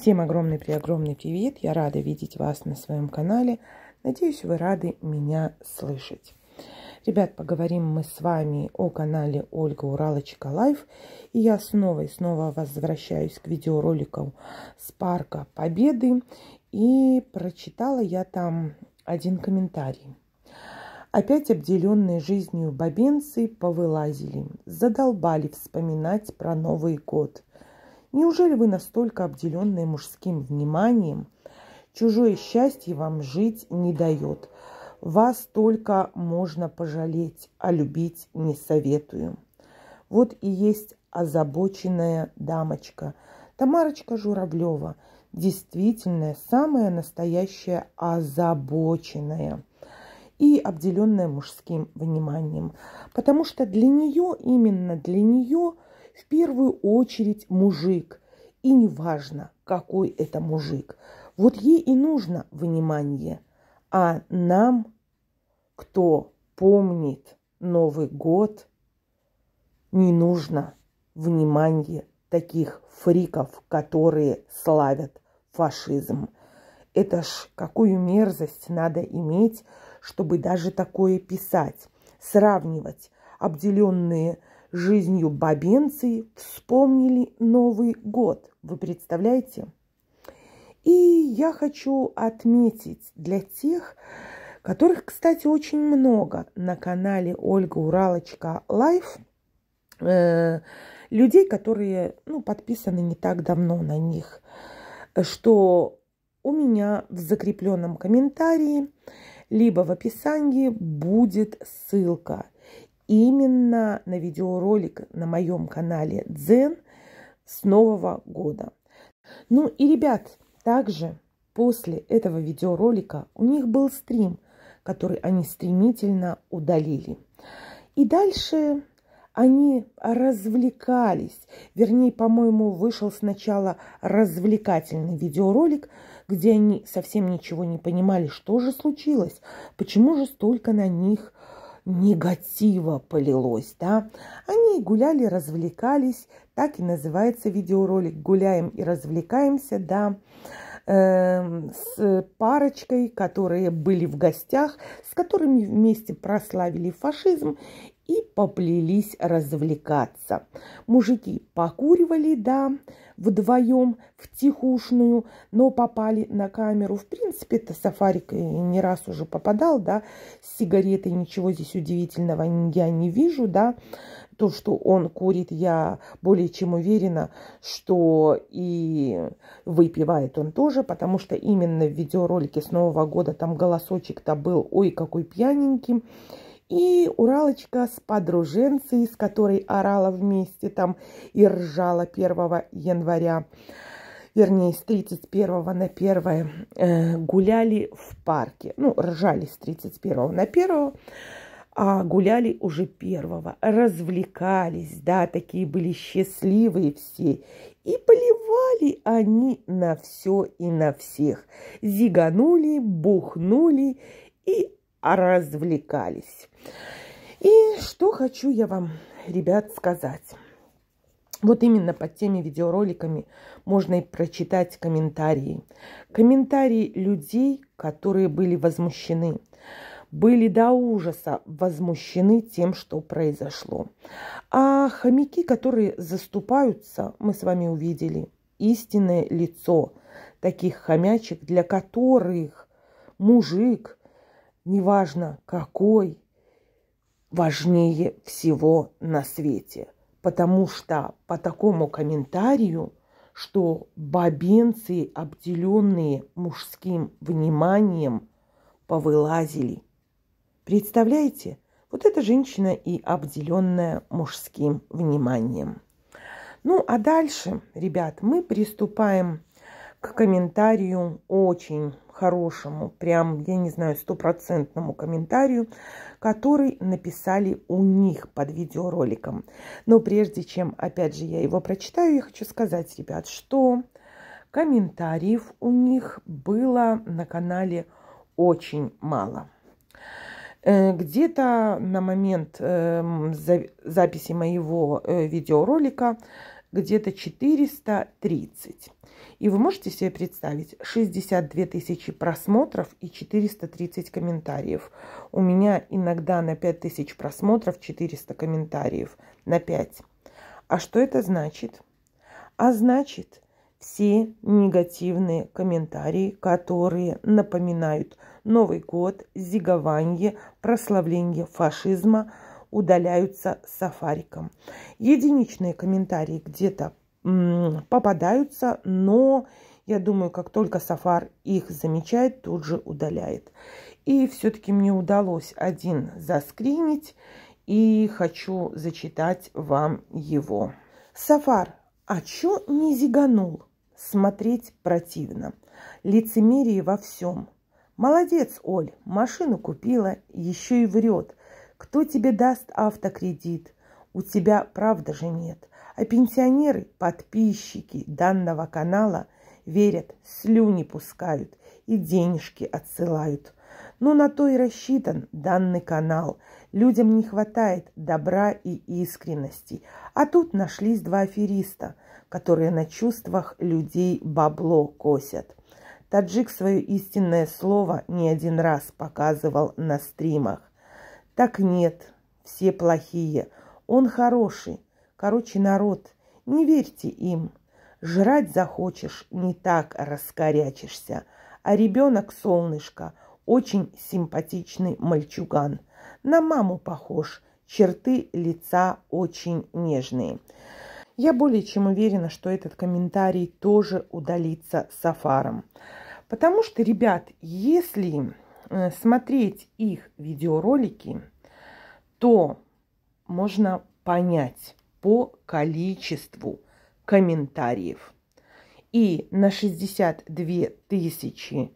Всем огромный-преогромный привет! Я рада видеть вас на своем канале. Надеюсь, вы рады меня слышать. Ребят, поговорим мы с вами о канале Ольга Уралочка Лайф. И я снова и снова возвращаюсь к видеороликам с Парка Победы. И прочитала я там один комментарий. Опять обделенные жизнью бабенцы повылазили, задолбали вспоминать про Новый год – Неужели вы настолько обделенные мужским вниманием? Чужое счастье вам жить не дает. Вас только можно пожалеть, а любить не советую. Вот и есть озабоченная дамочка. Тамарочка Журавлева. действительно самая настоящая озабоченная и обделенная мужским вниманием. Потому что для нее, именно для нее – в первую очередь мужик. И неважно, какой это мужик. Вот ей и нужно внимание. А нам, кто помнит Новый год, не нужно внимание таких фриков, которые славят фашизм. Это ж какую мерзость надо иметь, чтобы даже такое писать, сравнивать обделенные жизнью бабенцы вспомнили Новый год. Вы представляете? И я хочу отметить для тех, которых, кстати, очень много на канале Ольга Уралочка Лайф, э, людей, которые ну, подписаны не так давно на них, что у меня в закрепленном комментарии либо в описании будет ссылка – именно на видеоролик на моем канале Дзен с Нового года. Ну и, ребят, также после этого видеоролика у них был стрим, который они стремительно удалили. И дальше они развлекались. Вернее, по-моему, вышел сначала развлекательный видеоролик, где они совсем ничего не понимали, что же случилось, почему же столько на них негатива полилось, да. Они гуляли, развлекались, так и называется видеоролик «Гуляем и развлекаемся», да эм, с парочкой, которые были в гостях, с которыми вместе прославили фашизм и поплелись развлекаться. Мужики покуривали, да, вдвоем в тихушную, но попали на камеру. В принципе, это сафарик не раз уже попадал, да, с сигаретой ничего здесь удивительного я не вижу, да. То, что он курит, я более чем уверена, что и выпивает он тоже, потому что именно в видеоролике с Нового года там голосочек-то был, ой, какой пьяненький и Уралочка с подруженцей, с которой орала вместе там и ржала 1 января, вернее, с 31 на 1 э, гуляли в парке. Ну, ржали с 31 на 1, а гуляли уже 1, развлекались, да, такие были счастливые все. И поливали они на все и на всех. Зиганули, бухнули и развлекались. И что хочу я вам, ребят, сказать. Вот именно под теми видеороликами можно и прочитать комментарии. Комментарии людей, которые были возмущены. Были до ужаса возмущены тем, что произошло. А хомяки, которые заступаются, мы с вами увидели истинное лицо таких хомячек, для которых мужик – неважно какой, важнее всего на свете. Потому что по такому комментарию, что бабенцы, обделенные мужским вниманием, повылазили. Представляете, вот эта женщина и обделенная мужским вниманием. Ну а дальше, ребят, мы приступаем к комментарию очень хорошему, прям, я не знаю, стопроцентному комментарию, который написали у них под видеороликом. Но прежде чем, опять же, я его прочитаю, я хочу сказать, ребят, что комментариев у них было на канале очень мало. Э, где-то на момент эм, записи моего э, видеоролика где-то 430. И вы можете себе представить, 62 тысячи просмотров и 430 комментариев. У меня иногда на 5 тысяч просмотров 400 комментариев на 5. А что это значит? А значит, все негативные комментарии, которые напоминают Новый год, зигование, прославление фашизма – удаляются сафариком. Единичные комментарии где-то попадаются, но я думаю, как только Сафар их замечает, тут же удаляет. И все-таки мне удалось один заскринить, и хочу зачитать вам его. Сафар, а чё не зиганул? Смотреть противно. Лицемерие во всем. Молодец, Оль, машину купила, еще и врет. Кто тебе даст автокредит? У тебя правда же нет. А пенсионеры, подписчики данного канала верят, слюни пускают и денежки отсылают. Но на то и рассчитан данный канал. Людям не хватает добра и искренности. А тут нашлись два афериста, которые на чувствах людей бабло косят. Таджик свое истинное слово не один раз показывал на стримах. Так нет, все плохие. Он хороший. Короче, народ, не верьте им. Жрать захочешь, не так раскорячишься. А ребенок солнышко, очень симпатичный мальчуган. На маму похож, черты лица очень нежные. Я более чем уверена, что этот комментарий тоже удалится Сафаром. Потому что, ребят, если э, смотреть их видеоролики, то можно понять по количеству комментариев. И на 62 тысячи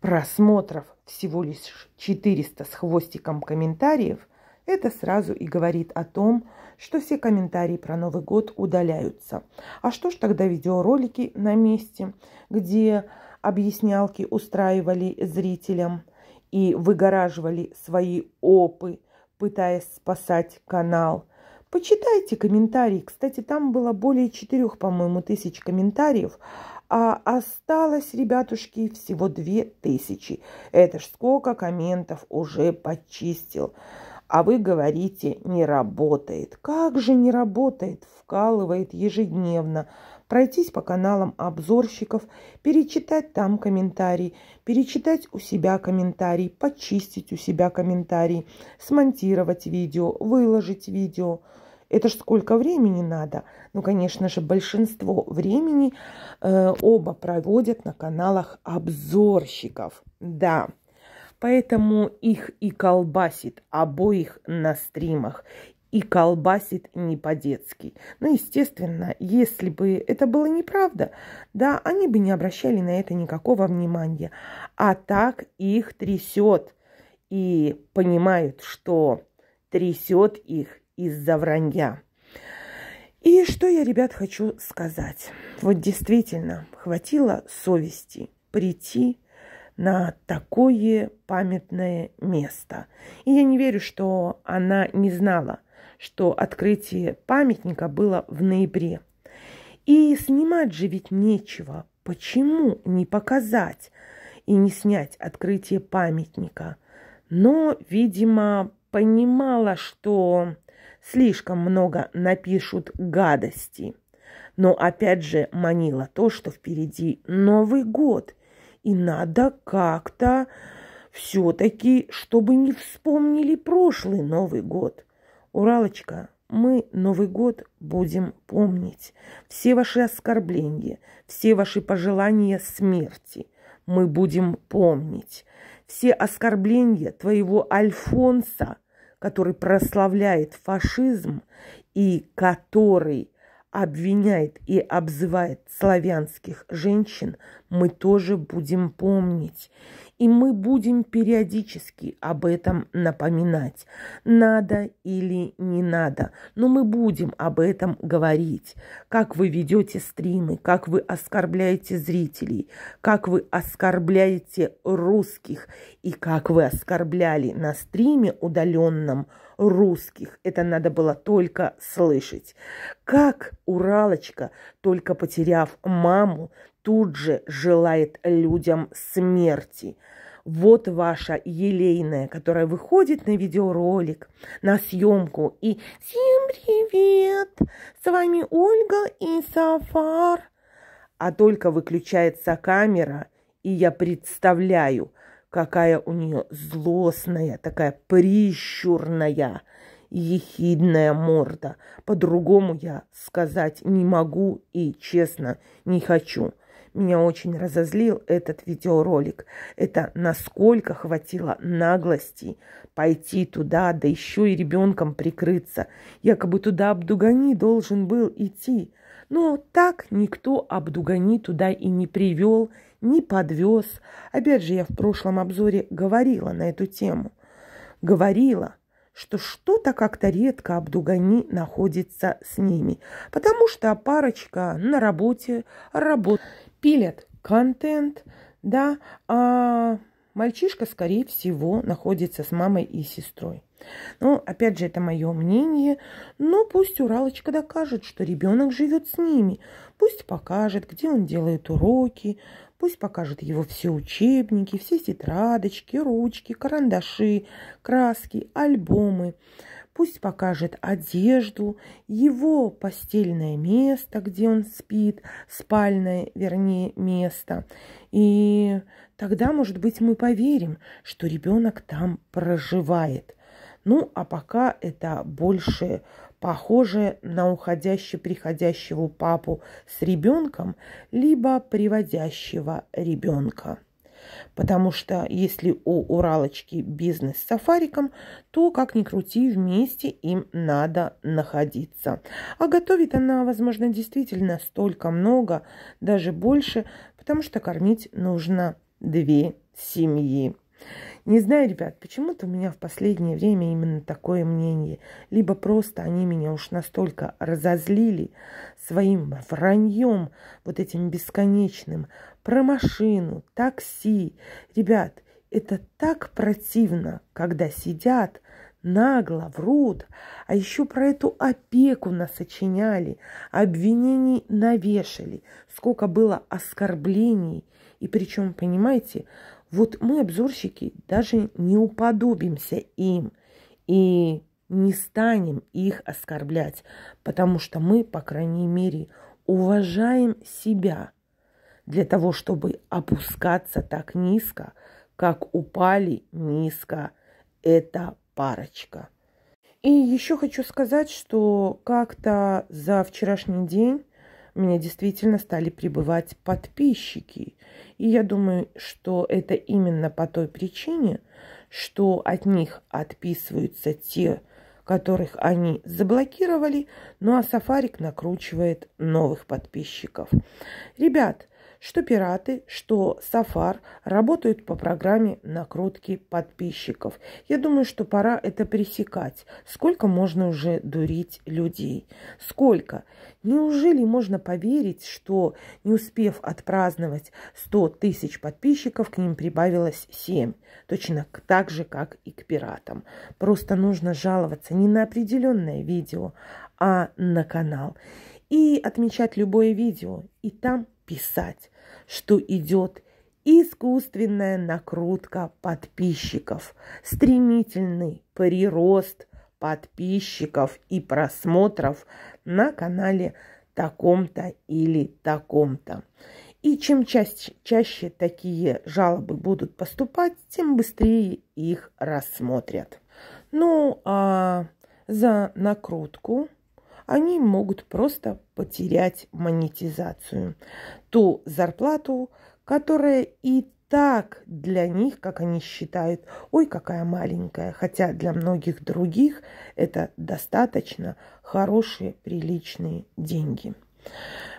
просмотров всего лишь 400 с хвостиком комментариев, это сразу и говорит о том, что все комментарии про Новый год удаляются. А что ж тогда видеоролики на месте, где объяснялки устраивали зрителям и выгораживали свои опыты пытаясь спасать канал. Почитайте комментарии. Кстати, там было более четырех, по-моему, тысяч комментариев. А осталось, ребятушки, всего две тысячи. Это ж сколько комментов уже почистил. А вы говорите, не работает. Как же не работает? Вкалывает ежедневно. Пройтись по каналам обзорщиков, перечитать там комментарий, перечитать у себя комментарий, почистить у себя комментарий, смонтировать видео, выложить видео. Это ж сколько времени надо? Ну, конечно же, большинство времени э, оба проводят на каналах обзорщиков. Да. Поэтому их и колбасит, обоих на стримах. И колбасит не по-детски. Ну, естественно, если бы это было неправда, да, они бы не обращали на это никакого внимания. А так их трясет. И понимают, что трясет их из-за вранья. И что я, ребят, хочу сказать. Вот действительно, хватило совести прийти на такое памятное место. И я не верю, что она не знала, что открытие памятника было в ноябре. И снимать же ведь нечего. Почему не показать и не снять открытие памятника? Но, видимо, понимала, что слишком много напишут гадости. Но опять же манила то, что впереди Новый год – и надо как-то все-таки, чтобы не вспомнили прошлый Новый год. Уралочка, мы Новый год будем помнить. Все ваши оскорбления, все ваши пожелания смерти мы будем помнить. Все оскорбления твоего Альфонса, который прославляет фашизм и который обвиняет и обзывает славянских женщин, мы тоже будем помнить. И мы будем периодически об этом напоминать. Надо или не надо. Но мы будем об этом говорить. Как вы ведете стримы, как вы оскорбляете зрителей, как вы оскорбляете русских и как вы оскорбляли на стриме удаленном русских. Это надо было только слышать. Как Уралочка, только потеряв маму, тут же желает людям смерти. Вот ваша елейная, которая выходит на видеоролик, на съемку и «Всем привет! С вами Ольга и Сафар!» А только выключается камера, и я представляю, какая у нее злостная, такая прищурная, ехидная морда. По-другому я сказать не могу и, честно, не хочу. Меня очень разозлил этот видеоролик. Это насколько хватило наглости пойти туда, да еще и ребенком прикрыться. Якобы туда Абдугани должен был идти. Но так никто Абдугани туда и не привел, не подвез. Опять же, я в прошлом обзоре говорила на эту тему. Говорила, что что-то как-то редко Абдугани находится с ними, потому что парочка на работе, работа пилят контент, да, а мальчишка, скорее всего, находится с мамой и сестрой. Ну, опять же, это мое мнение, но ну, пусть Уралочка докажет, что ребенок живет с ними. Пусть покажет, где он делает уроки, пусть покажет его все учебники, все тетрадочки, ручки, карандаши, краски, альбомы. Пусть покажет одежду, его постельное место, где он спит, спальное, вернее, место. И тогда, может быть, мы поверим, что ребенок там проживает. Ну, а пока это больше похоже на уходящего-приходящего папу с ребенком, либо приводящего ребенка. Потому что если у Уралочки бизнес с сафариком, то, как ни крути, вместе им надо находиться. А готовит она, возможно, действительно столько много, даже больше, потому что кормить нужно две семьи. Не знаю, ребят, почему-то у меня в последнее время именно такое мнение. Либо просто они меня уж настолько разозлили своим враньем, вот этим бесконечным, про машину, такси. Ребят, это так противно, когда сидят, нагло врут, а еще про эту опеку насочиняли, обвинений навешали, сколько было оскорблений. И причем, понимаете, вот мы, обзорщики, даже не уподобимся им и не станем их оскорблять, потому что мы, по крайней мере, уважаем себя – для того, чтобы опускаться так низко, как упали низко эта парочка. И еще хочу сказать, что как-то за вчерашний день у меня действительно стали прибывать подписчики. И я думаю, что это именно по той причине, что от них отписываются те, которых они заблокировали, ну а Сафарик накручивает новых подписчиков. Ребят, что пираты, что сафар работают по программе накрутки подписчиков. Я думаю, что пора это пресекать. Сколько можно уже дурить людей? Сколько? Неужели можно поверить, что не успев отпраздновать 100 тысяч подписчиков, к ним прибавилось 7? Точно так же, как и к пиратам. Просто нужно жаловаться не на определенное видео, а на канал. И отмечать любое видео, и там писать что идет искусственная накрутка подписчиков, стремительный прирост подписчиков и просмотров на канале таком-то или таком-то. И чем чаще, чаще такие жалобы будут поступать, тем быстрее их рассмотрят. Ну а за накрутку они могут просто потерять монетизацию, ту зарплату, которая и так для них, как они считают, ой, какая маленькая, хотя для многих других это достаточно хорошие, приличные деньги.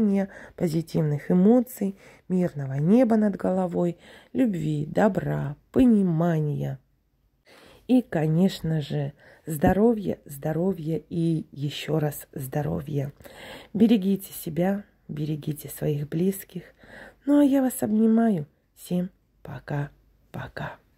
вдохновения, позитивных эмоций, мирного неба над головой, любви, добра, понимания. И, конечно же, здоровье, здоровье и еще раз здоровье. Берегите себя, берегите своих близких. Ну а я вас обнимаю. Всем пока-пока.